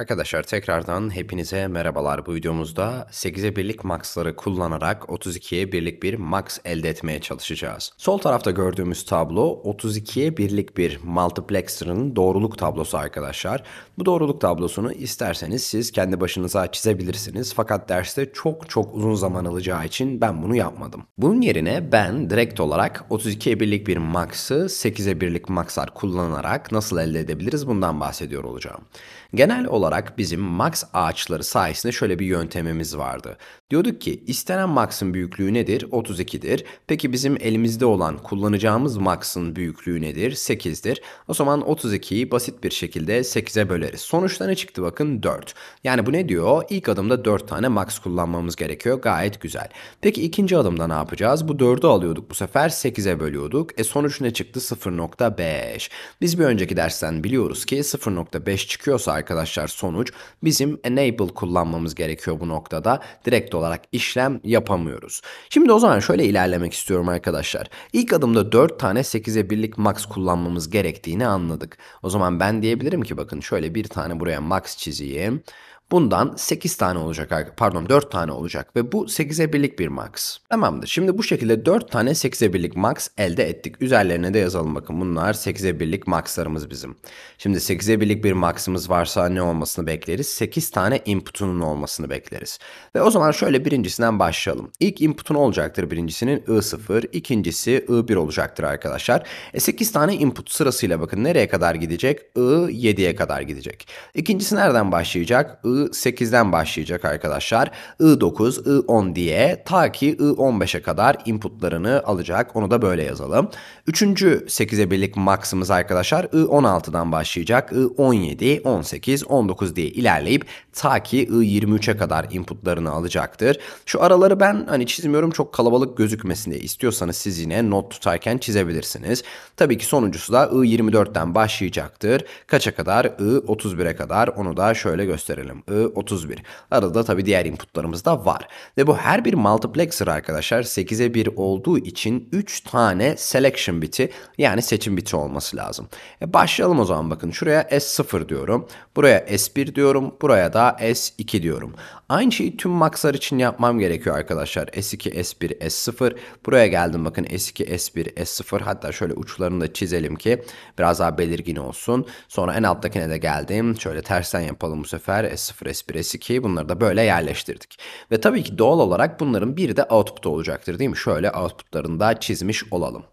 Arkadaşlar tekrardan hepinize merhabalar. Bu videomuzda 8'e birlik maxları kullanarak 32'ye birlik bir max elde etmeye çalışacağız. Sol tarafta gördüğümüz tablo 32'ye birlik bir multiplexer'ın doğruluk tablosu arkadaşlar. Bu doğruluk tablosunu isterseniz siz kendi başınıza çizebilirsiniz. Fakat derste çok çok uzun zaman alacağı için ben bunu yapmadım. Bunun yerine ben direkt olarak 32'ye birlik bir max'ı 8'e birlik maxlar kullanarak nasıl elde edebiliriz bundan bahsediyor olacağım. Genel olarak bizim max ağaçları sayesinde şöyle bir yöntemimiz vardı. Diyorduk ki istenen max'ın büyüklüğü nedir? 32'dir. Peki bizim elimizde olan kullanacağımız max'ın büyüklüğü nedir? 8'dir. O zaman 32'yi basit bir şekilde 8'e böleriz. Sonuçta ne çıktı bakın 4. Yani bu ne diyor? İlk adımda 4 tane max kullanmamız gerekiyor. Gayet güzel. Peki ikinci adımda ne yapacağız? Bu 4'ü alıyorduk bu sefer 8'e bölüyorduk. E sonuç ne çıktı? 0.5. Biz bir önceki dersten biliyoruz ki 0.5 çıkıyorsa arkadaşlar sonuç bizim enable kullanmamız gerekiyor bu noktada. Direkt olarak olarak işlem yapamıyoruz. Şimdi o zaman şöyle ilerlemek istiyorum arkadaşlar. İlk adımda 4 tane 8'e birlik max kullanmamız gerektiğini anladık. O zaman ben diyebilirim ki bakın şöyle bir tane buraya max çizeyim. Bundan 8 tane olacak, pardon 4 tane olacak ve bu 8'e birlik bir max. Tamamdır. Şimdi bu şekilde 4 tane 8'e birlik max elde ettik. Üzerlerine de yazalım bakın. Bunlar 8'e birlik maxlarımız bizim. Şimdi 8'e birlik bir maxımız varsa ne olmasını bekleriz? 8 tane input'unun olmasını bekleriz. Ve o zaman şöyle birincisinden başlayalım. İlk input'un olacaktır birincisinin I0, ikincisi I1 olacaktır arkadaşlar. E 8 tane input sırasıyla bakın nereye kadar gidecek? I7'ye kadar gidecek. İkincisi nereden başlayacak? I I8'den başlayacak arkadaşlar. I9, I10 diye ta ki I15'e kadar inputlarını alacak. Onu da böyle yazalım. Üçüncü 8'e birlik max'ımız arkadaşlar I16'dan başlayacak. I17, 18, 19 diye ilerleyip ta ki I23'e kadar inputlarını alacaktır. Şu araları ben hani çizmiyorum çok kalabalık gözükmesin diye istiyorsanız siz yine not tutarken çizebilirsiniz. Tabii ki sonuncusu da I24'ten başlayacaktır. Kaça kadar? I31'e kadar onu da şöyle gösterelim. 31. Ee, Arada tabii diğer inputlarımız da var. Ve bu her bir multiplexer arkadaşlar 8'e 1 olduğu için 3 tane selection biti yani seçim biti olması lazım. E başlayalım o zaman bakın şuraya S0 diyorum. Buraya S1 diyorum. Buraya da S2 diyorum. Aynı şeyi tüm maxlar için yapmam gerekiyor arkadaşlar. S2, S1, S0. Buraya geldim bakın S2, S1, S0. Hatta şöyle uçlarını da çizelim ki biraz daha belirgin olsun. Sonra en alttakine de geldim. Şöyle tersten yapalım bu sefer. S0, S1, S2. Bunları da böyle yerleştirdik. Ve tabii ki doğal olarak bunların biri de output olacaktır değil mi? Şöyle outputlarını da çizmiş olalım.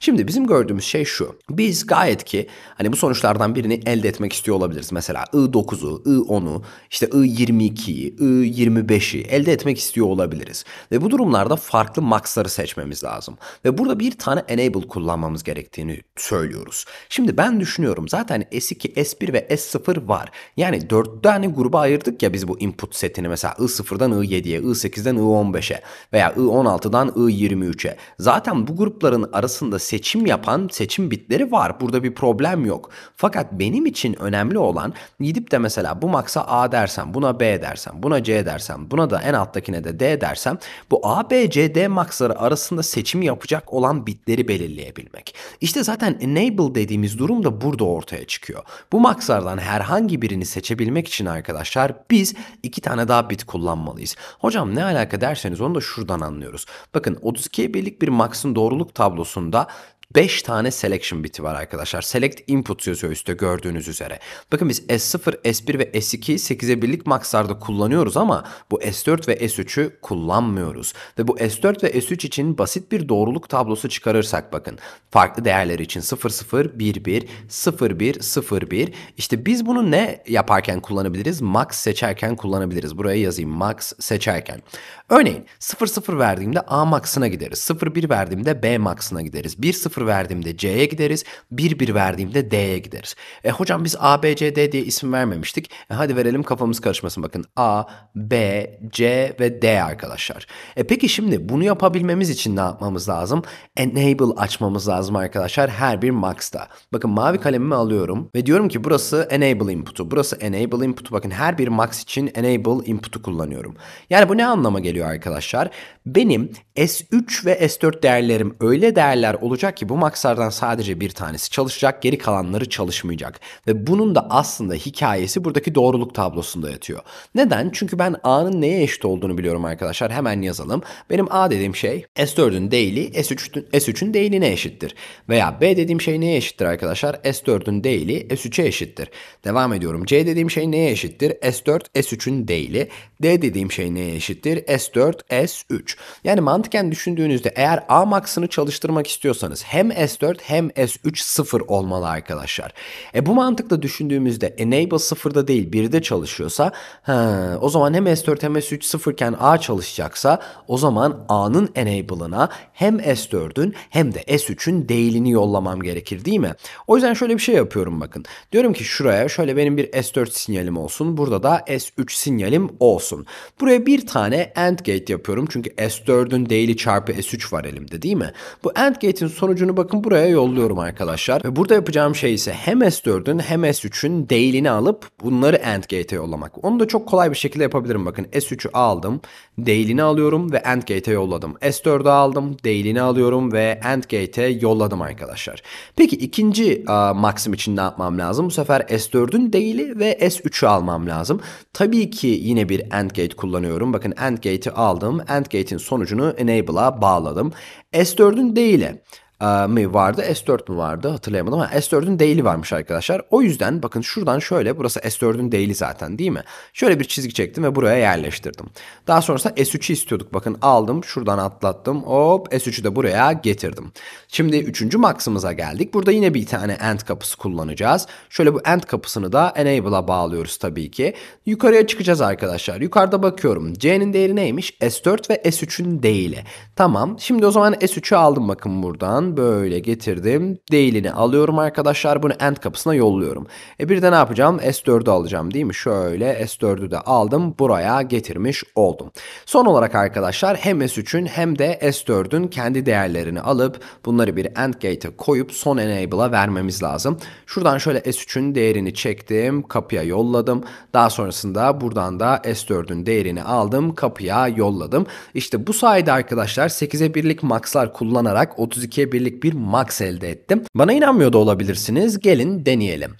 Şimdi bizim gördüğümüz şey şu. Biz gayet ki hani bu sonuçlardan birini elde etmek istiyor olabiliriz. Mesela I9'u, I10'u, işte I22'yi, I25'i elde etmek istiyor olabiliriz. Ve bu durumlarda farklı maxları seçmemiz lazım. Ve burada bir tane enable kullanmamız gerektiğini söylüyoruz. Şimdi ben düşünüyorum zaten S2, S1 ve S0 var. Yani 4 tane gruba ayırdık ya biz bu input setini mesela I0'dan I7'ye, I8'den I15'e veya I16'dan I23'e. Zaten bu grupların arası arasında seçim yapan seçim bitleri var. Burada bir problem yok. Fakat benim için önemli olan gidip de mesela bu maksa A dersem, buna B dersem, buna C dersem, buna da en alttakine de D dersem bu A, B, C, D maksları arasında seçim yapacak olan bitleri belirleyebilmek. İşte zaten enable dediğimiz durum da burada ortaya çıkıyor. Bu makslardan herhangi birini seçebilmek için arkadaşlar biz iki tane daha bit kullanmalıyız. Hocam ne alaka derseniz onu da şuradan anlıyoruz. Bakın 32 birlik bir maksın doğruluk tablosunu sonunda 5 tane selection biti var arkadaşlar. Select input yazıyor üstte gördüğünüz üzere. Bakın biz S0, S1 ve S2'yi 8'e birlik maxlarda kullanıyoruz ama bu S4 ve S3'ü kullanmıyoruz. Ve bu S4 ve S3 için basit bir doğruluk tablosu çıkarırsak bakın. Farklı değerler için 0, 0, 1, 1, 0, 1, 0, 1. İşte biz bunu ne yaparken kullanabiliriz? Max seçerken kullanabiliriz. Buraya yazayım max seçerken. Örneğin 0, 0 verdiğimde A max'ına gideriz. 0, 1 verdiğimde B max'ına gideriz. 1, 0 0 verdiğimde C'ye gideriz. 1 1 verdiğimde D'ye gideriz. E hocam biz A, B, C, D diye isim vermemiştik. E, hadi verelim kafamız karışmasın bakın. A, B, C ve D arkadaşlar. E peki şimdi bunu yapabilmemiz için ne yapmamız lazım? Enable açmamız lazım arkadaşlar her bir max'ta. Bakın mavi kalemimi alıyorum ve diyorum ki burası enable input'u. Burası enable input'u. Bakın her bir max için enable input'u kullanıyorum. Yani bu ne anlama geliyor arkadaşlar? Benim S3 ve S4 değerlerim öyle değerler olacak ki bu bu maksardan sadece bir tanesi çalışacak, geri kalanları çalışmayacak. Ve bunun da aslında hikayesi buradaki doğruluk tablosunda yatıyor. Neden? Çünkü ben A'nın neye eşit olduğunu biliyorum arkadaşlar. Hemen yazalım. Benim A dediğim şey S4'ün değili S3'ün S3'ün değiline eşittir. Veya B dediğim şey neye eşittir arkadaşlar? S4'ün değili S3'e eşittir. Devam ediyorum. C dediğim şey neye eşittir? S4 S3'ün değili. D dediğim şey neye eşittir? S4 S3. Yani mantıken düşündüğünüzde eğer A max'ını çalıştırmak istiyorsanız hem S4 hem S3 sıfır olmalı arkadaşlar. E bu mantıkla düşündüğümüzde enable sıfırda değil birde çalışıyorsa he, o zaman hem S4 hem S3 sıfırken A çalışacaksa o zaman A'nın enable'ına hem S4'ün hem de S3'ün değilini yollamam gerekir değil mi? O yüzden şöyle bir şey yapıyorum bakın. Diyorum ki şuraya şöyle benim bir S4 sinyalim olsun. Burada da S3 sinyalim olsun. Buraya bir tane AND gate yapıyorum. Çünkü S4'ün değili çarpı S3 var elimde değil mi? Bu AND gate'in sonucu sonucunu bakın buraya yolluyorum arkadaşlar. Ve burada yapacağım şey ise hem S4'ün hem S3'ün değilini alıp bunları AND gate'e yollamak. Onu da çok kolay bir şekilde yapabilirim. Bakın S3'ü aldım, değilini alıyorum ve AND gate'e yolladım. S4'ü aldım, değilini alıyorum ve AND gate'e yolladım arkadaşlar. Peki ikinci uh, maksim için ne yapmam lazım? Bu sefer S4'ün değili ve S3'ü almam lazım. Tabii ki yine bir AND gate kullanıyorum. Bakın AND gate'i aldım. AND gate'in sonucunu enable'a bağladım. S4'ün değili. Ee, mi vardı S4 mü vardı hatırlayamadım ama S4'ün değili varmış arkadaşlar. O yüzden bakın şuradan şöyle burası S4'ün değili zaten değil mi? Şöyle bir çizgi çektim ve buraya yerleştirdim. Daha sonrasında S3'ü istiyorduk bakın aldım şuradan atlattım hop S3'ü de buraya getirdim. Şimdi 3. max'ımıza geldik. Burada yine bir tane end kapısı kullanacağız. Şöyle bu end kapısını da enable'a bağlıyoruz tabii ki. Yukarıya çıkacağız arkadaşlar. Yukarıda bakıyorum C'nin değeri neymiş? S4 ve S3'ün değili. Tamam şimdi o zaman S3'ü aldım bakın buradan. Buradan böyle getirdim. Değilini alıyorum arkadaşlar. Bunu end kapısına yolluyorum. E bir de ne yapacağım? S4'ü alacağım değil mi? Şöyle S4'ü de aldım. Buraya getirmiş oldum. Son olarak arkadaşlar hem S3'ün hem de S4'ün kendi değerlerini alıp bunları bir end gate'e koyup son enable'a vermemiz lazım. Şuradan şöyle S3'ün değerini çektim. Kapıya yolladım. Daha sonrasında buradan da S4'ün değerini aldım. Kapıya yolladım. İşte bu sayede arkadaşlar 8'e 1'lik maxlar kullanarak 32'ye birlik bir max elde ettim. Bana inanmıyor da olabilirsiniz. Gelin deneyelim.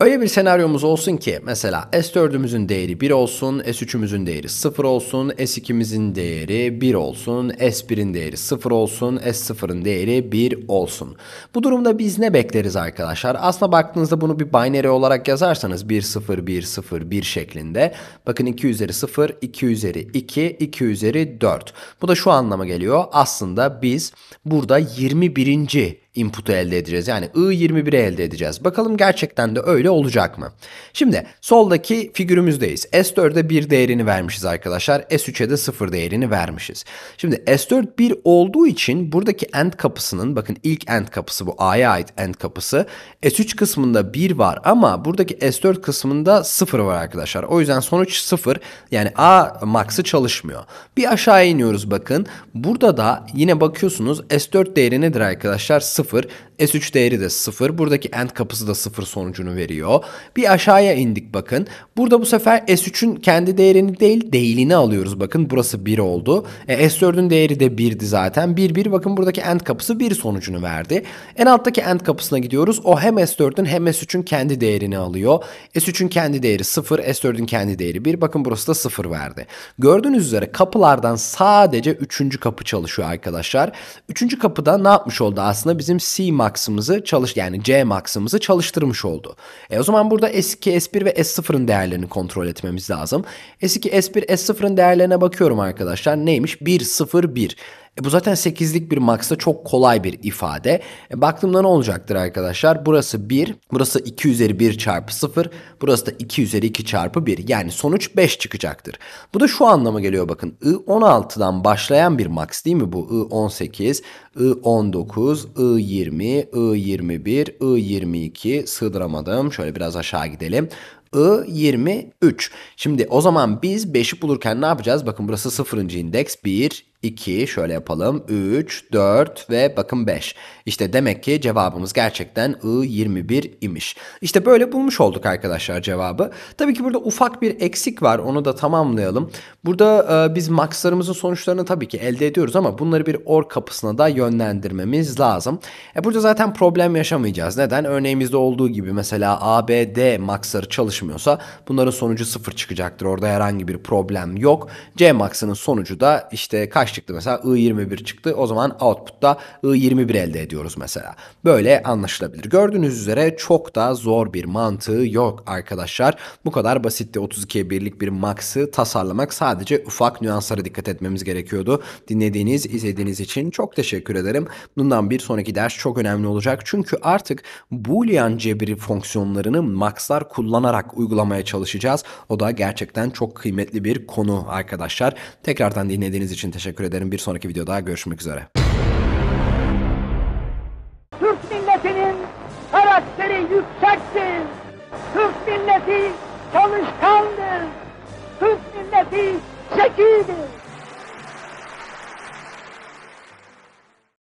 Öyle bir senaryomuz olsun ki mesela S4'ümüzün değeri 1 olsun, S3'ümüzün değeri 0 olsun, S2'mizin değeri 1 olsun, S1'in değeri 0 olsun, S0'ın değeri 1 olsun. Bu durumda biz ne bekleriz arkadaşlar? Aslına baktığınızda bunu bir binary olarak yazarsanız 1 0 1 0 1 şeklinde. Bakın 2 üzeri 0, 2 üzeri 2, 2 üzeri 4. Bu da şu anlama geliyor. Aslında biz burada 21 input'u elde edeceğiz. Yani I21'i elde edeceğiz. Bakalım gerçekten de öyle olacak mı? Şimdi soldaki figürümüzdeyiz. S4'e 1 değerini vermişiz arkadaşlar. S3'e de 0 değerini vermişiz. Şimdi S4 1 olduğu için buradaki end kapısının bakın ilk end kapısı bu A'ya ait end kapısı. S3 kısmında 1 var ama buradaki S4 kısmında 0 var arkadaşlar. O yüzden sonuç 0. Yani A max'ı çalışmıyor. Bir aşağı iniyoruz bakın. Burada da yine bakıyorsunuz S4 değeri nedir arkadaşlar? 0 slagoffer S3 değeri de 0. Buradaki end kapısı da 0 sonucunu veriyor. Bir aşağıya indik bakın. Burada bu sefer S3'ün kendi değerini değil değilini alıyoruz. Bakın burası 1 oldu. E, S4'ün değeri de 1'di zaten. 1 1 bakın buradaki end kapısı 1 sonucunu verdi. En alttaki end kapısına gidiyoruz. O hem S4'ün hem S3'ün kendi değerini alıyor. S3'ün kendi değeri 0. S4'ün kendi değeri 1. Bakın burası da 0 verdi. Gördüğünüz üzere kapılardan sadece 3. kapı çalışıyor arkadaşlar. 3. kapıda ne yapmış oldu aslında? Bizim C max'ımızı çalış yani C max'ımızı çalıştırmış oldu. E o zaman burada S2, S1 ve S0'ın değerlerini kontrol etmemiz lazım. S2, S1, S0'ın değerlerine bakıyorum arkadaşlar. Neymiş? 1, 0, 1. E bu zaten 8'lik bir maksa çok kolay bir ifade. E baktığımda ne olacaktır arkadaşlar? Burası 1, burası 2 üzeri 1 çarpı 0, burası da 2 üzeri 2 çarpı 1. Yani sonuç 5 çıkacaktır. Bu da şu anlama geliyor bakın. I16'dan başlayan bir max değil mi bu? I18, I19, I20, I21, I22 sığdıramadım. Şöyle biraz aşağı gidelim. I23. Şimdi o zaman biz 5'i bulurken ne yapacağız? Bakın burası sıfırıncı indeks 1, 2 şöyle yapalım 3, 4 ve bakın 5. İşte demek ki cevabımız gerçekten I21 imiş. İşte böyle bulmuş olduk arkadaşlar cevabı. Tabii ki burada ufak bir eksik var onu da tamamlayalım. Burada e, biz maxlarımızın sonuçlarını tabii ki elde ediyoruz ama bunları bir or kapısına da yönlendirmemiz lazım. E, burada zaten problem yaşamayacağız. Neden? Örneğimizde olduğu gibi mesela ABD maxları çalışmıyor çalışmıyorsa bunların sonucu sıfır çıkacaktır. Orada herhangi bir problem yok. C Cmax'ının sonucu da işte kaç çıktı mesela I21 çıktı. O zaman output'ta I21 elde ediyoruz mesela. Böyle anlaşılabilir. Gördüğünüz üzere çok da zor bir mantığı yok arkadaşlar. Bu kadar basitti 32'ye birlik bir max'ı tasarlamak sadece ufak nüanslara dikkat etmemiz gerekiyordu. Dinlediğiniz, izlediğiniz için çok teşekkür ederim. Bundan bir sonraki ders çok önemli olacak. Çünkü artık Boolean cebiri fonksiyonlarını max'lar kullanarak uygulamaya çalışacağız. O da gerçekten çok kıymetli bir konu arkadaşlar. Tekrardan dinlediğiniz için teşekkür ederim. Bir sonraki videoda görüşmek üzere. Türk milletinin karakteri yüksektir. Türk milleti çalışkandır. Türk milleti zekidir.